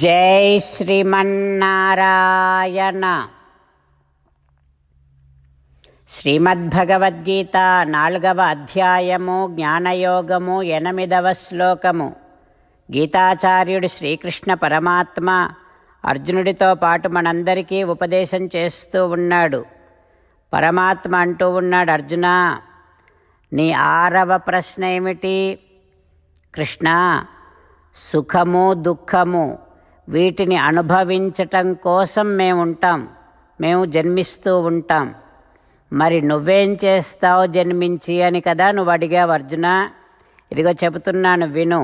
జై శ్రీమన్నారాయణ శ్రీమద్భగవద్గీత నాలుగవ అధ్యాయము జ్ఞానయోగము ఎనిమిదవ శ్లోకము గీతాచార్యుడు శ్రీకృష్ణ పరమాత్మ అర్జునుడితో పాటు మనందరికీ ఉపదేశం చేస్తూ ఉన్నాడు పరమాత్మ అంటూ ఉన్నాడు అర్జున నీ ఆరవ ప్రశ్న ఏమిటి కృష్ణ సుఖము దుఃఖము వీటిని అనుభవించటం కోసం మేముంటాం మేము జన్మిస్తూ ఉంటాం మరి నువ్వేం చేస్తావు జన్మించి అని కదా నువ్వు అడిగావు అర్జున ఇదిగో చెబుతున్నాను విను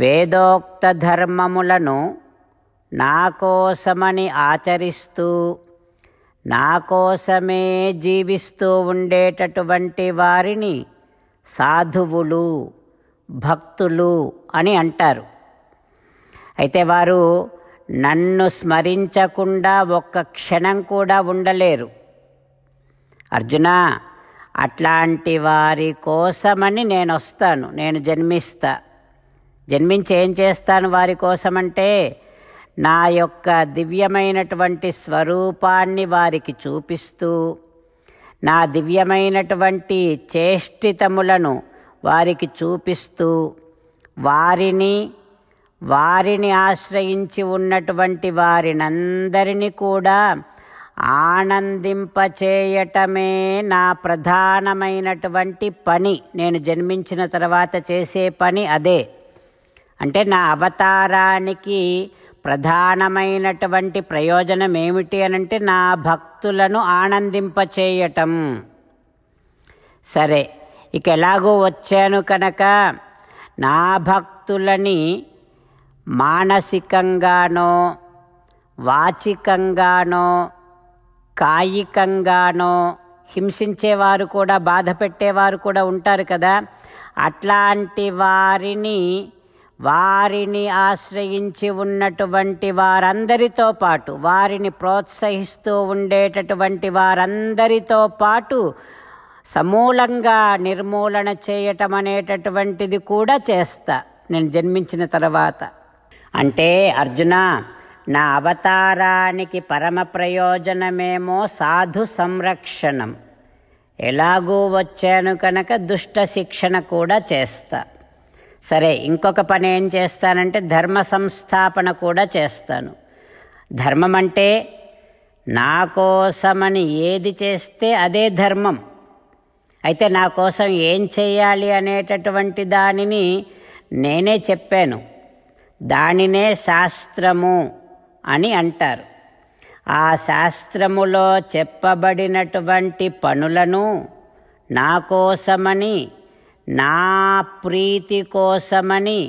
వేదోక్త ధర్మములను నా కోసమని ఆచరిస్తూ నా కోసమే జీవిస్తూ ఉండేటటువంటి వారిని సాధువులు భక్తులు అని అంటారు అయితే వారు నన్ను స్మరించకుండా ఒక్క క్షణం కూడా ఉండలేరు అర్జున అట్లాంటి వారి కోసమని నేను వస్తాను నేను జన్మిస్తా జన్మించి ఏం చేస్తాను వారి కోసమంటే నా యొక్క దివ్యమైనటువంటి స్వరూపాన్ని వారికి చూపిస్తూ నా దివ్యమైనటువంటి చేష్టితములను వారికి చూపిస్తూ వారిని వారిని ఆశ్రయించి ఉన్నటువంటి వారినందరినీ కూడా ఆనందింపచేయటమే నా ప్రధానమైనటువంటి పని నేను జన్మించిన తర్వాత చేసే పని అదే అంటే నా అవతారానికి ప్రధానమైనటువంటి ప్రయోజనం ఏమిటి అనంటే నా భక్తులను ఆనందింపచేయటం సరే ఇక ఎలాగో వచ్చాను కనుక నా భక్తులని మానసికంగానో వాచికంగానో కాయికంగానో హింసించేవారు కూడా బాధ పెట్టేవారు కూడా ఉంటారు కదా అట్లాంటి వారిని వారిని ఆశ్రయించి ఉన్నటువంటి వారందరితో పాటు వారిని ప్రోత్సహిస్తూ ఉండేటటువంటి వారందరితో పాటు సమూలంగా నిర్మూలన చేయటం అనేటటువంటిది కూడా చేస్తా నేను జన్మించిన తర్వాత అంటే అర్జున నా అవతారానికి పరమ ప్రయోజనమేమో సాధు సంరక్షణం ఎలాగూ వచ్చాను కనుక దుష్ట శిక్షణ కూడా చేస్తా సరే ఇంకొక పని ఏం చేస్తానంటే ధర్మ సంస్థాపన కూడా చేస్తాను ధర్మం అంటే నా కోసమని ఏది చేస్తే అదే ధర్మం అయితే నా కోసం ఏం చేయాలి అనేటటువంటి దానిని నేనే చెప్పాను దానినే శాస్త్రము అని అంటారు ఆ శాస్త్రములో చెప్పబడినటువంటి పనులను నా కోసమని నా ప్రీతి కోసమని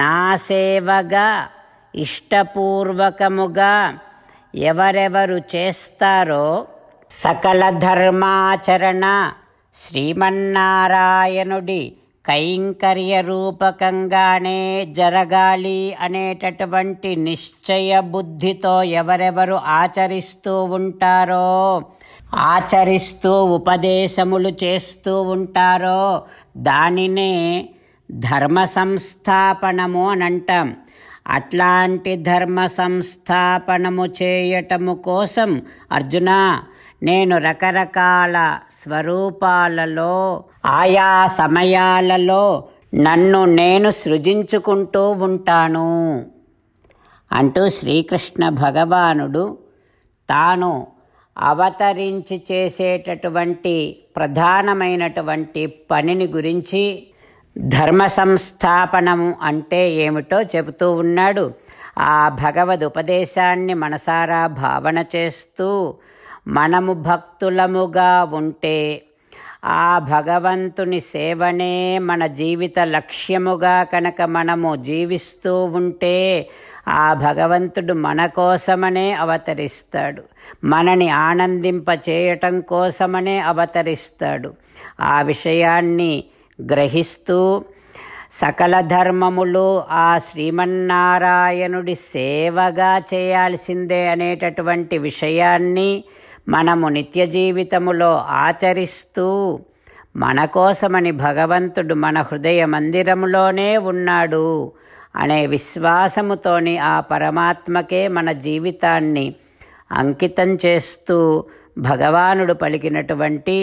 నా సేవగా ఇష్టపూర్వకముగా ఎవరెవరు చేస్తారో సకల ధర్మాచరణ శ్రీమన్నారాయణుడి కైంకర్య రూపకంగానే జరగాలి అనేటటువంటి నిశ్చయ బుద్ధితో ఎవరెవరు ఆచరిస్తూ ఉంటారో ఆచరిస్తూ ఉపదేశములు చేస్తూ ఉంటారో దానినే ధర్మ సంస్థాపనము అని అంటాం అట్లాంటి ధర్మ సంస్థాపనము చేయటము కోసం అర్జున నేను రకరకాల స్వరూపాలలో ఆయా సమయాలలో నన్ను నేను సృజించుకుంటూ ఉంటాను అంటూ శ్రీకృష్ణ భగవానుడు తాను అవతరించి చేసేటటువంటి ప్రధానమైనటువంటి పనిని గురించి ధర్మ సంస్థాపనము అంటే ఏమిటో చెబుతూ ఉన్నాడు ఆ భగవద్ ఉపదేశాన్ని మనసారా భావన చేస్తూ మనము భక్తులముగా ఉంటే ఆ భగవంతుని సేవనే మన జీవిత లక్ష్యముగా కనుక మనము జీవిస్తూ ఉంటే ఆ భగవంతుడు మన కోసమనే అవతరిస్తాడు మనని ఆనందింప చేయటం కోసమనే అవతరిస్తాడు ఆ విషయాన్ని గ్రహిస్తూ సకల ధర్మములు ఆ శ్రీమన్నారాయణుడి సేవగా చేయాల్సిందే అనేటటువంటి విషయాన్ని మనము నిత్య జీవితములో ఆచరిస్తూ మన కోసమని భగవంతుడు మన హృదయ మందిరములోనే ఉన్నాడు అనే విశ్వాసముతోని ఆ పరమాత్మకే మన జీవితాన్ని అంకితం చేస్తూ భగవానుడు పలికినటువంటి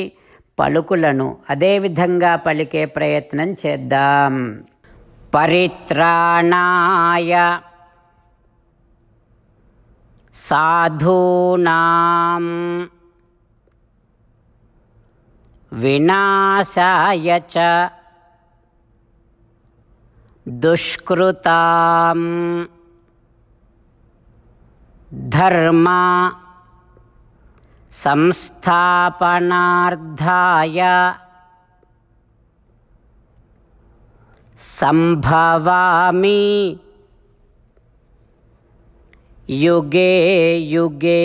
పలుకులను అదేవిధంగా పలికే ప్రయత్నం చేద్దాం పరిత్రాణాయ साधूनां विनाशाय च दुष्कृताम् धर्म संस्थापनार्थाय सम्भवामि యుగే యుగే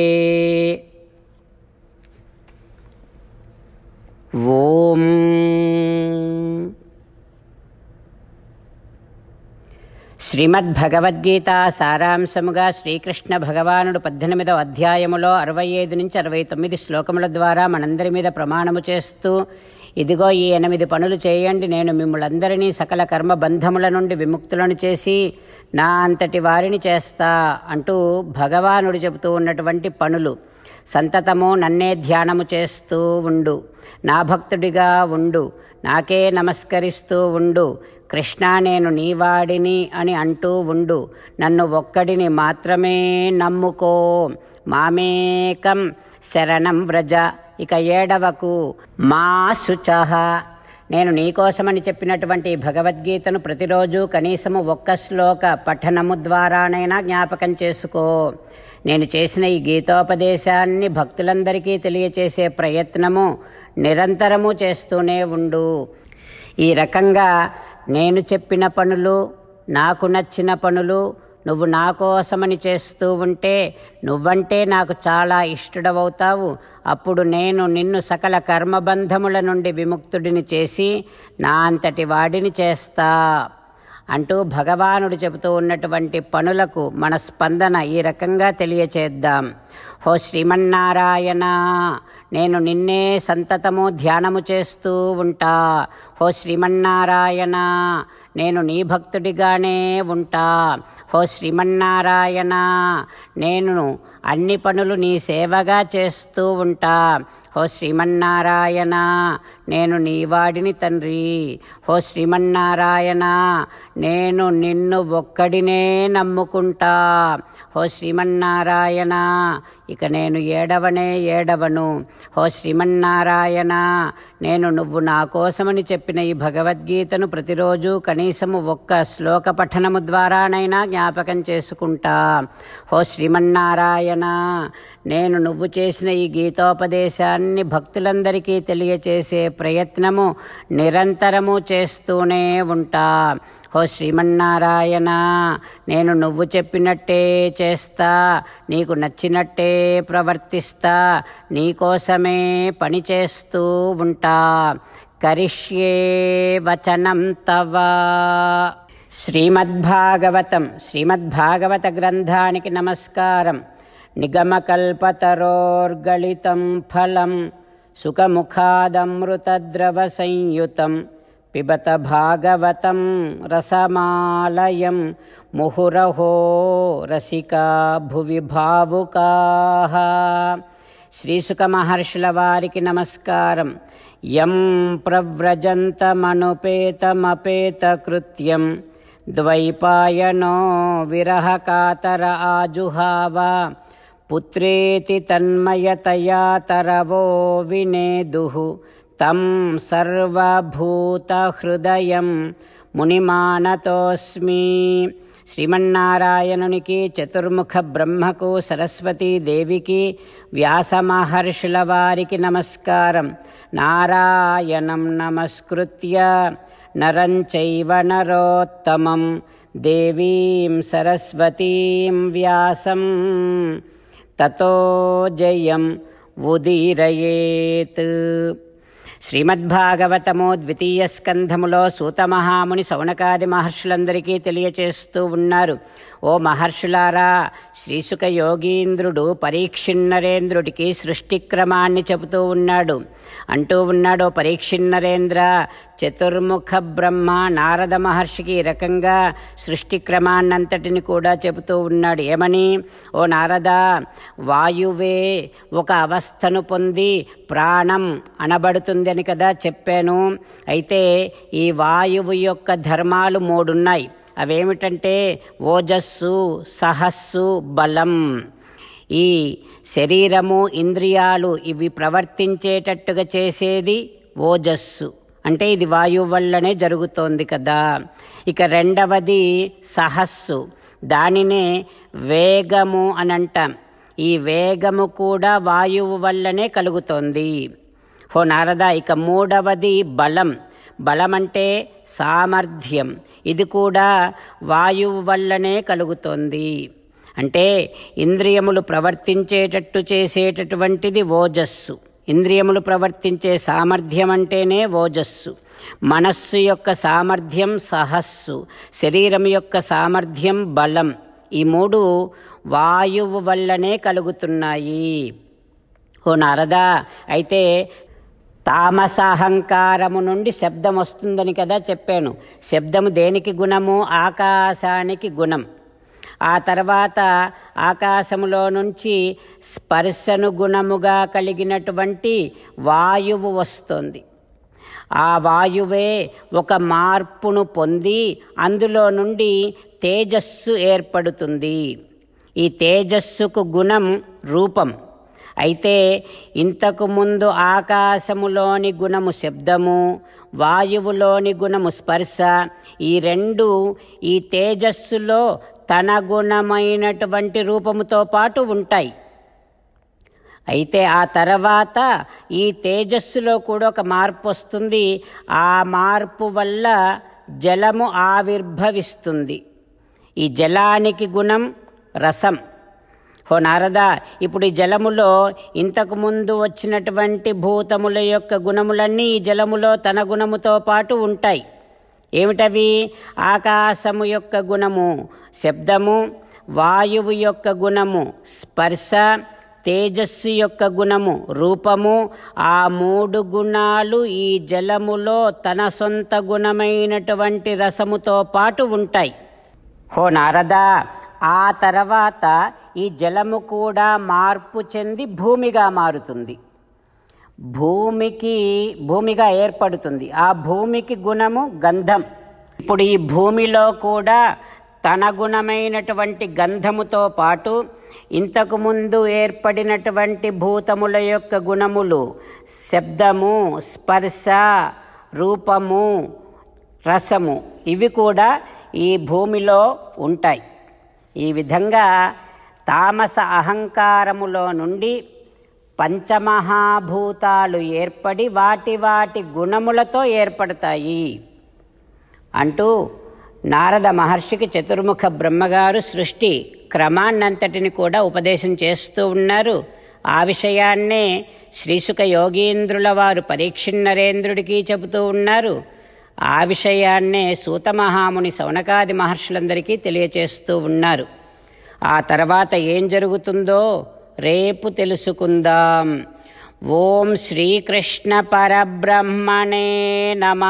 ఓం శ్రీమద్భగవద్గీత సారాంశముగా శ్రీకృష్ణ భగవానుడు పద్దెనిమిదవ అధ్యాయములో అరవై ఐదు నుంచి అరవై తొమ్మిది శ్లోకముల ద్వారా మనందరి మీద ప్రమాణము చేస్తూ ఇదిగో ఈ ఎనిమిది పనులు చేయండి నేను మిమ్మలందరినీ సకల కర్మ బంధముల నుండి విముక్తులను చేసి నా అంతటి వారిని చేస్తా అంటూ భగవానుడు చెబుతూ ఉన్నటువంటి పనులు సంతతము నన్నే ధ్యానము చేస్తూ ఉండు నా భక్తుడిగా ఉండు నాకే నమస్కరిస్తూ ఉండు కృష్ణ నేను నీవాడిని అని అంటూ ఉండు నన్ను ఒక్కడిని మాత్రమే నమ్ముకో మామేకం శరణం వ్రజ ఇక ఏడవకు మా శుచహ నేను నీకోసమని చెప్పినటువంటి భగవద్గీతను ప్రతిరోజు కనీసము ఒక్క శ్లోక పఠనము ద్వారానైనా జ్ఞాపకం చేసుకో నేను చేసిన ఈ గీతోపదేశాన్ని భక్తులందరికీ తెలియచేసే ప్రయత్నము నిరంతరము చేస్తూనే ఉండు ఈ రకంగా నేను చెప్పిన పనులు నాకు నచ్చిన పనులు నువ్వు నా కోసమని చేస్తూ ఉంటే నువ్వంటే నాకు చాలా ఇష్టడవవుతావు అప్పుడు నేను నిన్ను సకల కర్మబంధముల నుండి విముక్తుడిని చేసి నా అంతటి వాడిని చేస్తా అంటూ భగవానుడు చెబుతూ ఉన్నటువంటి పనులకు మన స్పందన ఈ రకంగా తెలియచేద్దాం హో శ్రీమన్నారాయణ నేను నిన్నే సంతతము ధ్యానము చేస్తూ ఉంటా హో శ్రీమన్నారాయణ నేను నీ భక్తుడిగానే ఉంటా హో శ్రీమన్నారాయణ నేను అన్ని పనులు నీ సేవగా చేస్తూ ఉంటా హో శ్రీమన్నారాయణ నేను నీవాడిని తండ్రి హో శ్రీమన్నారాయణ నేను నిన్ను ఒక్కడినే నమ్ముకుంటా హో శ్రీమన్నారాయణ ఇక నేను ఏడవనే ఏడవను హో శ్రీమన్నారాయణ నేను నువ్వు నా కోసమని చెప్పిన ఈ భగవద్గీతను ప్రతిరోజు కనీసము ఒక్క శ్లోక పఠనము ద్వారానైనా జ్ఞాపకం చేసుకుంటా హో శ్రీమన్నారాయణ నాయనా నేను నువ్వు చేసిన ఈ గీతోపదేశాన్ని భక్తులందరికీ తెలియచేసే ప్రయత్నము నిరంతరము చేస్తూనే ఉంటా హో శ్రీమన్నారాయణ నేను నువ్వు చెప్పినట్టే చేస్తా నీకు నచ్చినట్టే ప్రవర్తిస్తా నీకోసమే పనిచేస్తూ ఉంటా కరిష్యే వచనం తవ శ్రీమద్భాగవతం శ్రీమద్భాగవత గ్రంథానికి నమస్కారం निगमकल्पतरोर्गलितं फलं सुखमुखादमृतद्रवसंयुतं पिबत भागवतं रसमालयं मुहुरहो रसिका भुवि भावुकाः श्रीशुकमहर्षिलवारिके नमस्कारं यं प्रव्रजन्तमनुपेतमपेतकृत्यं द्वैपायनो अपेतकृत्यं। कातर పుత్రేతి తన్మయతయా తరవో వినేదు తం సర్వభూతహృదయం మునిమానతోస్మి శ్రీమన్నారాయణునికి చతుర్ముఖ బ్రహ్మకు సరస్వతీదేవికి వ్యాసమహర్షుల వారికి నమస్కారం నారాయణం నమస్కృత్య నరంచైవ నరోత్తమం దేవీం సరస్వతీం వ్యాసం తతో జయం ఉదీరయేత్ శ్రీమద్భాగవతము ద్వితీయ స్కంధములో సూతమహాముని సౌనకాది మహర్షులందరికీ తెలియచేస్తూ ఉన్నారు ఓ మహర్షులారా శ్రీసుక యోగీంద్రుడు పరీక్షిన్నరేంద్రుడికి సృష్టిక్రమాన్ని చెబుతూ ఉన్నాడు అంటూ ఉన్నాడు పరీక్షిన్నరేంద్ర చతుర్ముఖ బ్రహ్మ నారద మహర్షికి ఈ రకంగా సృష్టి క్రమాన్నంతటిని కూడా చెబుతూ ఉన్నాడు ఏమని ఓ నారద వాయువే ఒక అవస్థను పొంది ప్రాణం అనబడుతుందని కదా చెప్పాను అయితే ఈ వాయువు యొక్క ధర్మాలు మూడున్నాయి అవేమిటంటే ఓజస్సు సహస్సు బలం ఈ శరీరము ఇంద్రియాలు ఇవి ప్రవర్తించేటట్టుగా చేసేది ఓజస్సు అంటే ఇది వాయువు వల్లనే జరుగుతోంది కదా ఇక రెండవది సహస్సు దానినే వేగము అని అంటాం ఈ వేగము కూడా వాయువు వల్లనే కలుగుతోంది హో నారద ఇక మూడవది బలం బలమంటే సామర్థ్యం ఇది కూడా వాయువు వల్లనే కలుగుతోంది అంటే ఇంద్రియములు ప్రవర్తించేటట్టు చేసేటటువంటిది ఓజస్సు ఇంద్రియములు ప్రవర్తించే సామర్థ్యం అంటేనే ఓజస్సు మనస్సు యొక్క సామర్థ్యం సహస్సు శరీరం యొక్క సామర్థ్యం బలం ఈ మూడు వాయువు వల్లనే కలుగుతున్నాయి ఓ నారదా అయితే తామసహంకారము నుండి శబ్దం వస్తుందని కదా చెప్పాను శబ్దము దేనికి గుణము ఆకాశానికి గుణం ఆ తర్వాత ఆకాశములో నుంచి స్పర్శను గుణముగా కలిగినటువంటి వాయువు వస్తుంది ఆ వాయువే ఒక మార్పును పొంది అందులో నుండి తేజస్సు ఏర్పడుతుంది ఈ తేజస్సుకు గుణం రూపం అయితే ఇంతకు ముందు ఆకాశములోని గుణము శబ్దము వాయువులోని గుణము స్పర్శ ఈ రెండు ఈ తేజస్సులో తన గుణమైనటువంటి రూపముతో పాటు ఉంటాయి అయితే ఆ తర్వాత ఈ తేజస్సులో కూడా ఒక మార్పు వస్తుంది ఆ మార్పు వల్ల జలము ఆవిర్భవిస్తుంది ఈ జలానికి గుణం రసం ఓ నారద ఇప్పుడు ఈ జలములో ఇంతకు ముందు వచ్చినటువంటి భూతముల యొక్క గుణములన్నీ ఈ జలములో తన గుణముతో పాటు ఉంటాయి ఏమిటవి ఆకాశము యొక్క గుణము శబ్దము వాయువు యొక్క గుణము స్పర్శ తేజస్సు యొక్క గుణము రూపము ఆ మూడు గుణాలు ఈ జలములో తన సొంత గుణమైనటువంటి రసముతో పాటు ఉంటాయి హో నారదా ఆ తర్వాత ఈ జలము కూడా మార్పు చెంది భూమిగా మారుతుంది భూమికి భూమిగా ఏర్పడుతుంది ఆ భూమికి గుణము గంధం ఇప్పుడు ఈ భూమిలో కూడా తన గుణమైనటువంటి గంధముతో పాటు ఇంతకుముందు ఏర్పడినటువంటి భూతముల యొక్క గుణములు శబ్దము స్పర్శ రూపము రసము ఇవి కూడా ఈ భూమిలో ఉంటాయి ఈ విధంగా తామస అహంకారములో నుండి పంచమహాభూతాలు ఏర్పడి వాటి వాటి గుణములతో ఏర్పడతాయి అంటూ నారద మహర్షికి చతుర్ముఖ బ్రహ్మగారు సృష్టి క్రమాన్నంతటిని కూడా ఉపదేశం చేస్తూ ఉన్నారు ఆ విషయాన్నే శ్రీసుఖ యోగీంద్రుల వారు పరీక్షిణ్ నరేంద్రుడికి చెబుతూ ఉన్నారు ఆ విషయాన్నే సూతమహాముని సౌనకాది మహర్షులందరికీ తెలియచేస్తూ ఉన్నారు ఆ తర్వాత ఏం జరుగుతుందో రేపు తెలుసుకుందాం ఓం శ్రీకృష్ణ పరబ్రహ్మణే నమ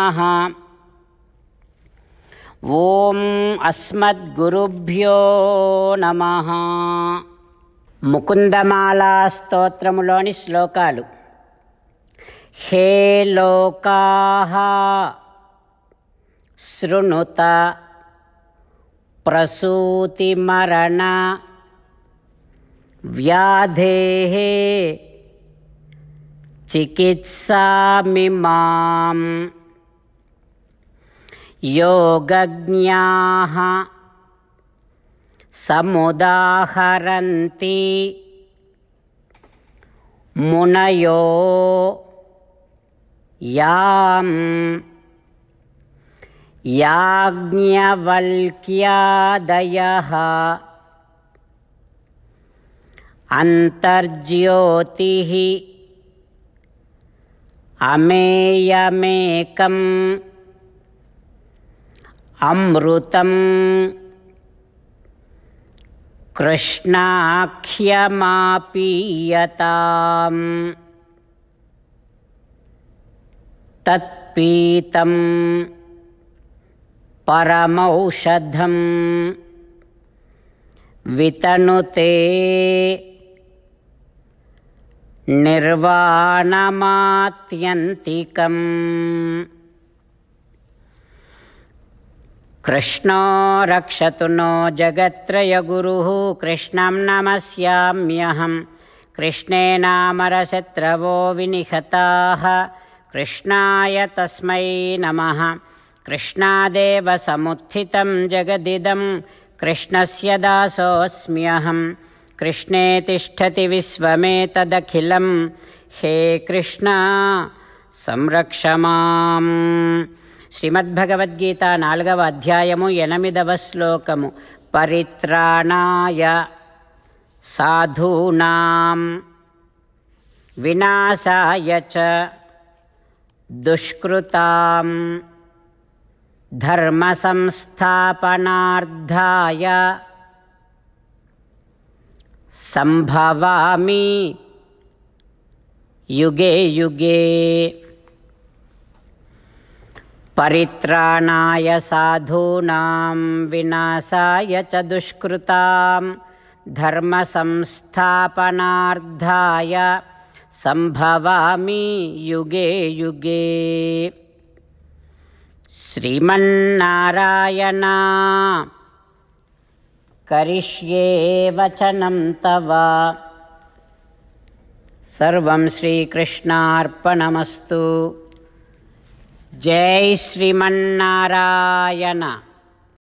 ఓం అస్మద్గురుభ్యో నమ ముకుందమాలా స్తోత్రములోని శ్లోకాలు హే లోకా शृणुत प्रसूतिमरण व्याधेः चिकित्सामिमां योगज्ञाः समुदाहरन्ति मुनयो याम् याज्ञवल्क्यादयः अन्तर्ज्योतिः अमेयमेकम् अमृतम् कृष्णाख्यमापीयताम् तत्पीतम् परमौषधं वितनुते निर्वाणमात्यन्तिकम् कृष्णो रक्षतु नो जगत्त्रयगुरुः गुरुः कृष्णं नमस्याम्यहं कृष्णेनामरशत्रवो विनिहताः कृष्णाय तस्मै नमः कृष्णादेव समुत्थितं जगदिदं कृष्णस्य दासोऽस्म्यहं कृष्णे तिष्ठति विश्वमेतदखिलं हे कृष्णा संरक्ष मां श्रीमद्भगवद्गीता नालगव अध्यायमु श्लोकमु परित्राणाय साधूनां विनाशाय च दुष्कृताम् धर्मसंस्थापनार्धाय सम्भवामि युगे युगे परित्राणाय साधूनां विनाशाय च दुष्कृतां धर्मसंस्थापनार्धाय सम्भवामि युगे युगे श्रीमन्नारायण वचनं तव सर्वं श्रीकृष्णार्पणमस्तु जय श्रीमन्नारायण